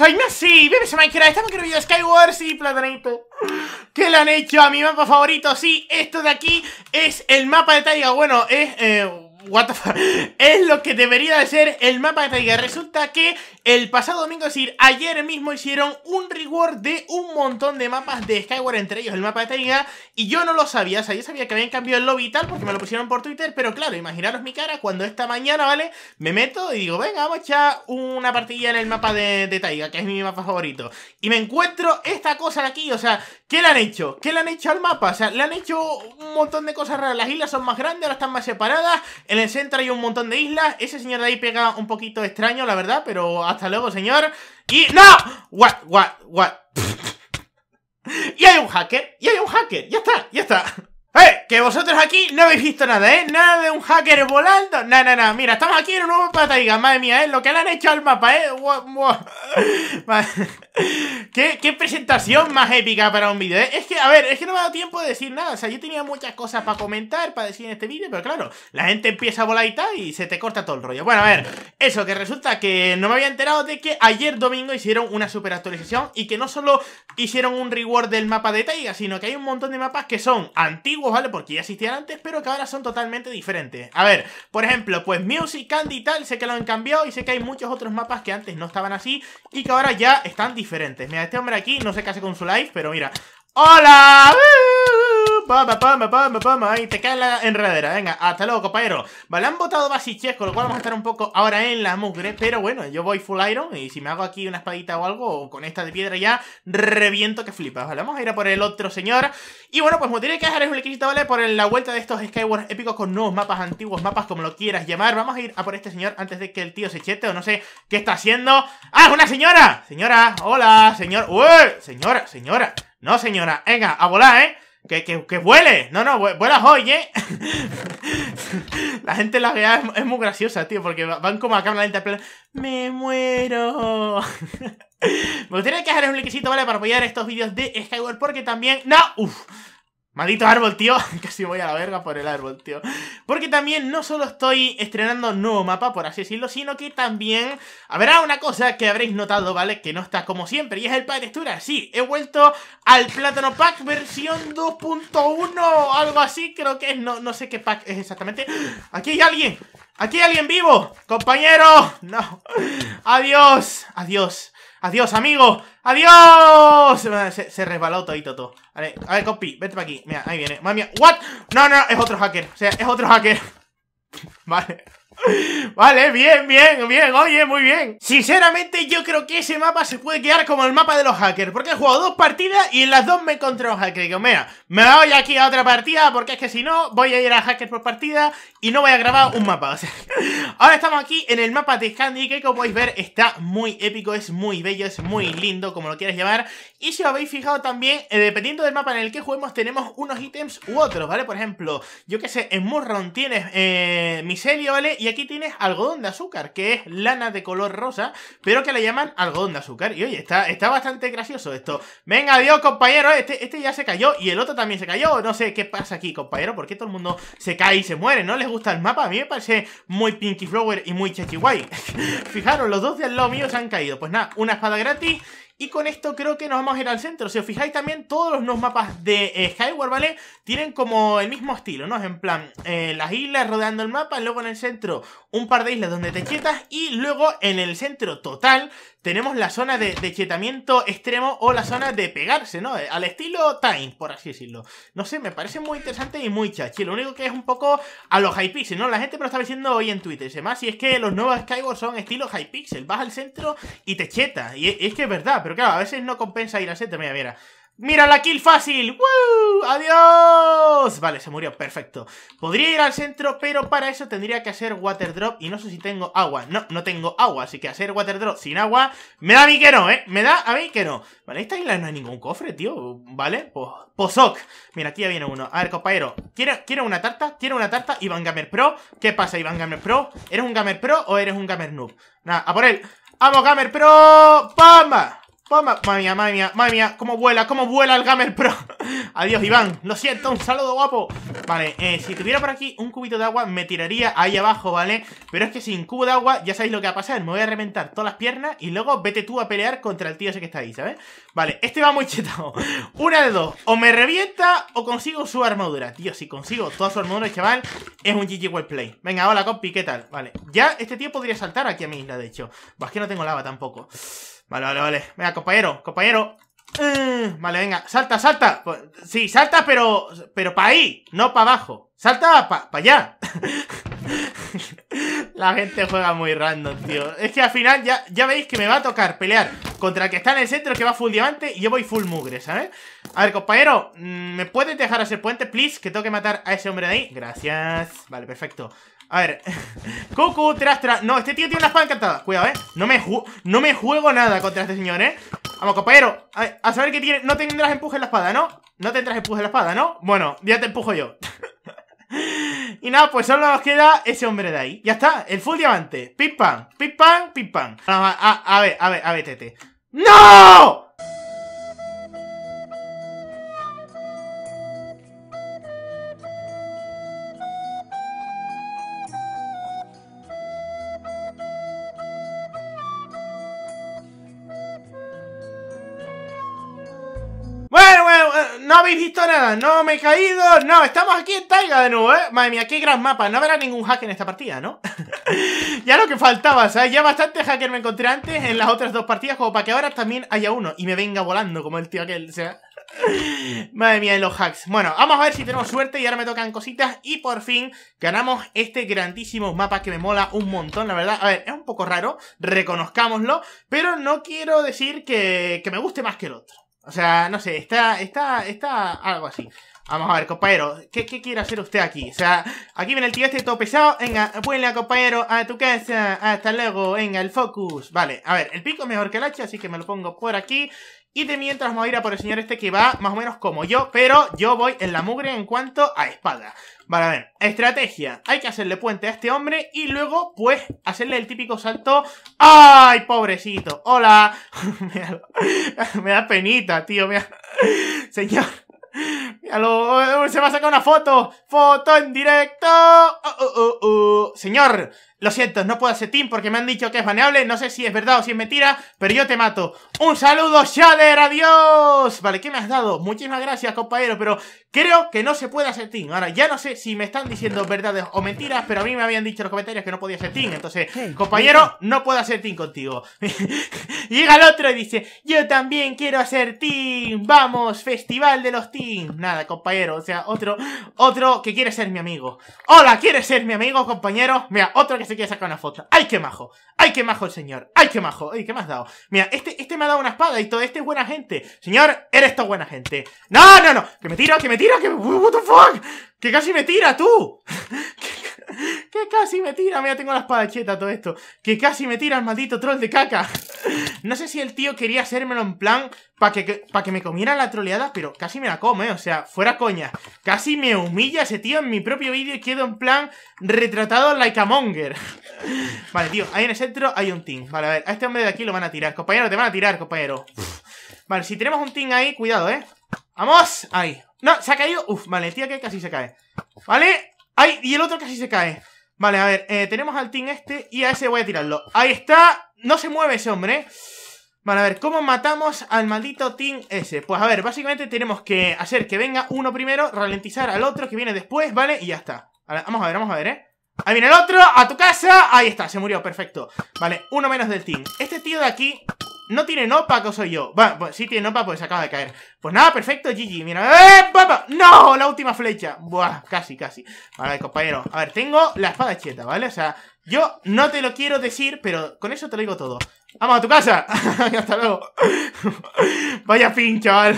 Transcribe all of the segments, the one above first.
Soy Messi, bebes a Minecraft, estamos en el Skywars y Platanito ¿Qué le han hecho a mi mapa favorito? Sí, esto de aquí es el mapa de Taiga Bueno, es... Eh, What Es lo que debería de ser el mapa de Taiga Resulta que el pasado domingo, es decir, ayer mismo hicieron un reward de un montón de mapas de Skyward, entre ellos el mapa de Taiga, y yo no lo sabía, o sea, yo sabía que habían cambiado el lobby y tal, porque me lo pusieron por Twitter, pero claro, imaginaros mi cara cuando esta mañana, ¿vale? Me meto y digo, venga, vamos a echar una partida en el mapa de, de Taiga, que es mi mapa favorito. Y me encuentro esta cosa de aquí, o sea, ¿qué le han hecho? ¿Qué le han hecho al mapa? O sea, le han hecho un montón de cosas raras, las islas son más grandes, ahora están más separadas, en el centro hay un montón de islas. Ese señor de ahí pega un poquito extraño, la verdad, pero hasta luego, señor. Y... ¡No! What, what, what. y hay un hacker, y hay un hacker. Ya está, ya está. ¡Eh! que vosotros aquí no habéis visto nada, ¿eh? Nada de un hacker volando. Nada, nada, no, Mira, estamos aquí en un nuevo mapa de Taiga Madre mía, ¿eh? Lo que le han hecho al mapa, ¿eh? ¿Qué, ¿Qué, presentación más épica para un vídeo, ¿eh? Es que, a ver, es que no me ha dado tiempo de decir nada. O sea, yo tenía muchas cosas para comentar, para decir en este vídeo, pero claro, la gente empieza a volar y tal y se te corta todo el rollo. Bueno, a ver, eso, que resulta que no me había enterado de que ayer domingo hicieron una super actualización y que no solo hicieron un reward del mapa de Taiga, sino que hay un montón de mapas que son antiguos, ¿vale? Por que ya existían antes, pero que ahora son totalmente diferentes. A ver, por ejemplo, pues Music Candy y tal, sé que lo han cambiado y sé que hay muchos otros mapas que antes no estaban así y que ahora ya están diferentes. Mira, este hombre aquí, no sé qué hace con su live, pero mira. ¡Hola! pa pama, pa pama. Ahí te cae la enredadera, Venga, hasta luego, compañero. Vale, han votado Basiches, con lo cual vamos a estar un poco ahora en la mugre. Pero bueno, yo voy full iron. Y si me hago aquí una espadita o algo, o con esta de piedra ya, reviento que flipas. Vale, vamos a ir a por el otro señor. Y bueno, pues me tiene que dejar un likecito, ¿vale? Por la vuelta de estos skywars épicos con nuevos mapas, antiguos mapas, como lo quieras llamar. Vamos a ir a por este señor antes de que el tío se chete o no sé qué está haciendo. ¡Ah, una señora! Señora, hola, señor. ¡Uy! Señora, señora. No, señora. Venga, a volar, ¿eh? Que, que, vuele. No, no, vuelas hoy, ¿eh? la gente la vea, es, muy graciosa, tío, porque van como acá cámara la ¡Me muero! Me gustaría que dejar un likecito, ¿vale? Para apoyar estos vídeos de Skyward, porque también... ¡No! ¡Uf! Maldito árbol, tío. Casi voy a la verga por el árbol, tío. Porque también no solo estoy estrenando un nuevo mapa, por así decirlo, sino que también habrá una cosa que habréis notado, ¿vale? Que no está como siempre, y es el pack de textura. Sí, he vuelto al plátano pack versión 2.1, algo así, creo que es. No, no sé qué pack es exactamente. Aquí hay alguien. Aquí hay alguien vivo. Compañero. No. Adiós. Adiós. ¡Adiós, amigos! ¡Adiós! Se, se resbaló y todo. A ver, a ver, copy, vete para aquí. Mira, ahí viene. Madre ¿What? No, no, es otro hacker. O sea, es otro hacker. vale. Vale, bien, bien, bien, oye, muy bien Sinceramente yo creo que ese mapa se puede quedar como el mapa de los hackers Porque he jugado dos partidas y en las dos me encontré un hacker me voy aquí a otra partida porque es que si no voy a ir a hackers por partida Y no voy a grabar un mapa, Ahora estamos aquí en el mapa de Scandi, que como podéis ver está muy épico, es muy bello, es muy lindo, como lo quieras llamar Y si os habéis fijado también, eh, dependiendo del mapa en el que juguemos tenemos unos ítems u otros, ¿vale? Por ejemplo, yo que sé, en Murron tienes eh, ¿vale? aquí tienes algodón de azúcar, que es lana de color rosa, pero que le llaman algodón de azúcar. Y oye, está, bastante gracioso esto. Venga, dios compañero. Este, este, ya se cayó y el otro también se cayó. No sé qué pasa aquí, compañero, porque todo el mundo se cae y se muere. No les gusta el mapa. A mí me parece muy Pinky Flower y muy white. Fijaros, los dos de lado mío se han caído. Pues nada, una espada gratis y con esto creo que nos vamos a ir al centro. Si os fijáis también, todos los nuevos mapas de eh, Skyward, ¿vale? Tienen como el mismo estilo, ¿no? Es en plan, eh, las islas rodeando el mapa, luego en el centro un par de islas donde te quietas y luego en el centro total tenemos la zona de, chetamiento extremo o la zona de pegarse, ¿no? Eh, al estilo Time, por así decirlo. No sé, me parece muy interesante y muy chachi. Lo único que es un poco a los Hypixel, ¿no? La gente me lo está diciendo hoy en Twitter. Además, si es que los nuevos Skyward son estilo Hypixel. Vas al centro y te cheta Y es que es verdad, pero claro, a veces no compensa ir al centro. Mira, mira. ¡Mira la kill fácil! ¡Woo! ¡Adiós! Vale, se murió, perfecto. Podría ir al centro, pero para eso tendría que hacer water drop. Y no sé si tengo agua. No, no tengo agua, así que hacer water drop sin agua... Me da a mí que no, ¿eh? Me da a mí que no. Vale, esta isla no hay ningún cofre, tío. Vale, pues... Pozok. Mira, aquí ya viene uno. A ver, compañero. ¿Quiero, quiero una tarta? ¿Tiene una tarta? Iván Gamer Pro. ¿Qué pasa, Iván Gamer Pro? ¿Eres un Gamer Pro o eres un Gamer Noob? Nada, a por él. ¡Vamos, Gamer Pro! ¡Pamba! Madre mía, madre mía, madre cómo vuela, cómo vuela el Gamer Pro Adiós, Iván, lo siento, un saludo guapo Vale, eh, si tuviera por aquí un cubito de agua Me tiraría ahí abajo, ¿vale? Pero es que sin cubo de agua, ya sabéis lo que va a pasar Me voy a reventar todas las piernas y luego vete tú a pelear Contra el tío ese que está ahí, ¿sabes? Vale, este va muy chetado Una de dos, o me revienta o consigo su armadura Tío, si consigo toda su armadura, chaval Es un GG well play Venga, hola, compi, ¿qué tal? Vale, ya este tío podría saltar aquí a mi isla, de hecho Pues que no tengo lava tampoco Vale, vale, vale. Venga, compañero, compañero. Eh, vale, venga, salta, salta. Pues, sí, salta, pero pero para ahí, no para abajo. Salta para allá. La gente juega muy random, tío. Es que al final ya, ya veis que me va a tocar pelear contra el que está en el centro, que va full diamante, y yo voy full mugre, ¿sabes? A ver, compañero, mm, ¿me puedes dejar hacer puente, please? Que tengo que matar a ese hombre de ahí. Gracias. Vale, perfecto. A ver. Coco, tras, tras. No, este tío tiene una espada encantada. Cuidado, eh. No me, no me juego nada contra este señor, eh. Vamos, compañero. A, a saber que tiene. No tendrás empuje en la espada, ¿no? No tendrás empuje en la espada, ¿no? Bueno, ya te empujo yo. Y nada, pues solo nos queda ese hombre de ahí. Ya está, el full diamante. pip pam, pip pam, pip pam. A, a, a ver, a ver, a ver, tete. ¡No! habéis visto nada, no me he caído, no, estamos aquí en Taiga de nuevo, ¿eh? Madre mía, qué gran mapa, no habrá ningún hack en esta partida, ¿no? ya lo que faltaba, ¿sabes? Ya bastante hacker me encontré antes en las otras dos partidas, como para que ahora también haya uno y me venga volando como el tío aquel, o sea... Madre mía, los hacks. Bueno, vamos a ver si tenemos suerte y ahora me tocan cositas y por fin ganamos este grandísimo mapa que me mola un montón, la verdad. A ver, es un poco raro, reconozcámoslo, pero no quiero decir que me guste más que el otro. O sea, no sé, está, está, está algo así. Vamos a ver, compañero, ¿qué, quiere hacer usted aquí? O sea, aquí viene el tío este todo pesado. Venga, vuela, compañero, a tu casa. Hasta luego, venga, el focus. Vale, a ver, el pico es mejor que el hacha, así que me lo pongo por aquí. Y de mientras me voy a ir a por el señor este que va más o menos como yo, pero yo voy en la mugre en cuanto a espada. Vale, a ver. Estrategia. Hay que hacerle puente a este hombre y luego, pues, hacerle el típico salto. ¡Ay, pobrecito! ¡Hola! me, da, penita, tío. Señor, eh, se va a sacar una foto. Foto en directo. Oh, oh, oh, Señor, lo siento, no puedo hacer team porque me han dicho que es baneable. No sé si es verdad o si es mentira, pero yo te mato. Un saludo, Shader, adiós. Vale, ¿qué me has dado? Muchísimas gracias, compañero, pero creo que no se puede hacer team. Ahora, ya no sé si me están diciendo verdades o mentiras, pero a mí me habían dicho en los comentarios que no podía hacer team. Entonces, compañero, no puedo hacer team contigo. Llega el otro y dice, yo también quiero hacer team. Vamos, festival de los team nada, compañero. O sea, otro, otro que quiere ser mi amigo. ¡Hola! ¿Quieres ser mi amigo, compañero? Mira, otro que se quiere sacar una foto. ¡Ay, qué majo! ¡Ay, qué majo el señor! ¡Ay, qué majo! ¡Ay, qué me has dado! Mira, este, este me ha dado una espada y todo este es buena gente. Señor, eres toda buena gente. ¡No, no, no! ¡Que me tira, que me tira! ¡Que ¡What the fuck! ¡Que casi me tira, tú! que casi me tira, mira, tengo la cheta todo esto, que casi me tira el maldito troll de caca. no sé si el tío quería hacérmelo en plan para que, que me comiera la troleada, pero casi me la come, o sea, fuera coña. Casi me humilla ese tío en mi propio vídeo y quedo en plan retratado like a monger. vale, tío, ahí en el centro hay un team. Vale, a ver, a este hombre de aquí lo van a tirar. Compañero, te van a tirar, compañero. Vale, si tenemos un team ahí, cuidado, ¿eh? ¡Vamos! Ahí. No, se ha caído. Uf, vale, el tío que casi se cae. Vale. Ahí, y el otro casi se cae. Vale, a ver, eh, tenemos al team este y a ese voy a tirarlo. ¡Ahí está! No se mueve ese hombre, eh. Vale, a ver, ¿cómo matamos al maldito team ese? Pues a ver, básicamente tenemos que hacer que venga uno primero, ralentizar al otro que viene después, ¿vale? Y ya está. vamos a ver, vamos a ver, ¿eh? Ahí viene el otro, a tu casa, ahí está, se murió, perfecto Vale, uno menos del team Este tío de aquí no tiene nopa, que soy yo. Bueno, pues sí tiene nopa, pues acaba de caer. Pues nada, perfecto, GG. Mira, ¡eh, papá! ¡No! La última flecha. Buah, casi, casi. Vale, compañero. A ver, tengo la espada cheta, ¿vale? O sea, yo no te lo quiero decir, pero con eso te lo digo todo. ¡Vamos a tu casa! ¡Hasta luego! Vaya pin, chaval.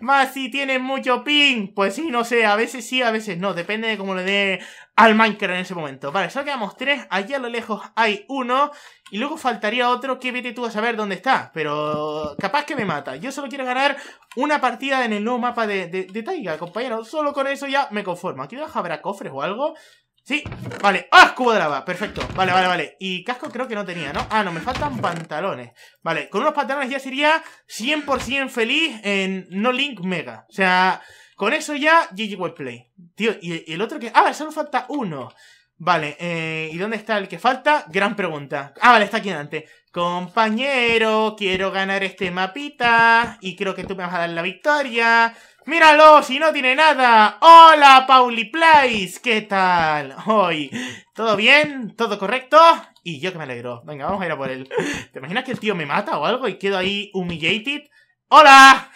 Más si tiene mucho pin. Pues sí, no sé. A veces sí, a veces no. Depende de cómo le dé al Minecraft en ese momento. Vale, solo quedamos tres. Allí a lo lejos hay uno. Y luego faltaría otro que vete tú a saber dónde está. Pero capaz que me mata. Yo solo quiero ganar una partida en el nuevo mapa de, de, Taiga, compañero. Solo con eso ya me conformo. Aquí debajo habrá cofres o algo. Sí, vale. ¡Ah! Cubo de lava. Perfecto. Vale, vale, vale. Y casco creo que no tenía, ¿no? Ah, no, me faltan pantalones. Vale, con unos pantalones ya sería 100% feliz en No Link Mega. O sea... Con eso ya, GG Webplay. Tío, y el otro que. Ah, solo falta uno. Vale, eh, ¿y dónde está el que falta? Gran pregunta. Ah, vale, está aquí delante. Compañero, quiero ganar este mapita. Y creo que tú me vas a dar la victoria. ¡Míralo! ¡Si no tiene nada! ¡Hola, Pauli Plays! ¿Qué tal? Hoy, ¿todo bien? ¿Todo correcto? Y yo que me alegro. Venga, vamos a ir a por él. ¿Te imaginas que el tío me mata o algo y quedo ahí humiliated? ¡Hola!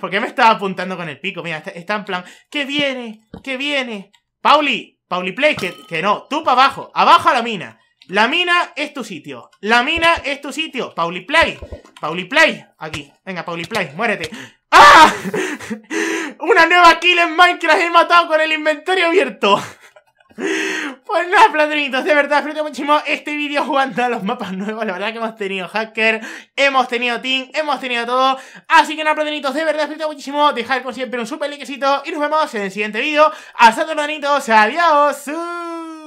Porque me estaba apuntando con el pico? Mira, está, en plan. ¡Que viene! ¡Que viene! ¡Pauli! ¡Pauli Play! Que, que no, tú para abajo. Abajo a la mina. La mina es tu sitio. La mina es tu sitio. Pauli Play. Pauli Play. Aquí. Venga, Pauli Play. Muérete. ¡Ah! Una nueva kill en Minecraft. He matado con el inventario abierto. Pues nada, platonitos, de verdad, disfruté muchísimo este vídeo jugando a los mapas nuevos. La verdad que hemos tenido hacker, hemos tenido team, hemos tenido todo. Así que nada, platonitos, de verdad, disfruté muchísimo. Dejad como siempre un super likecito y nos vemos en el siguiente vídeo. Hasta luego, platonitos. Adiós.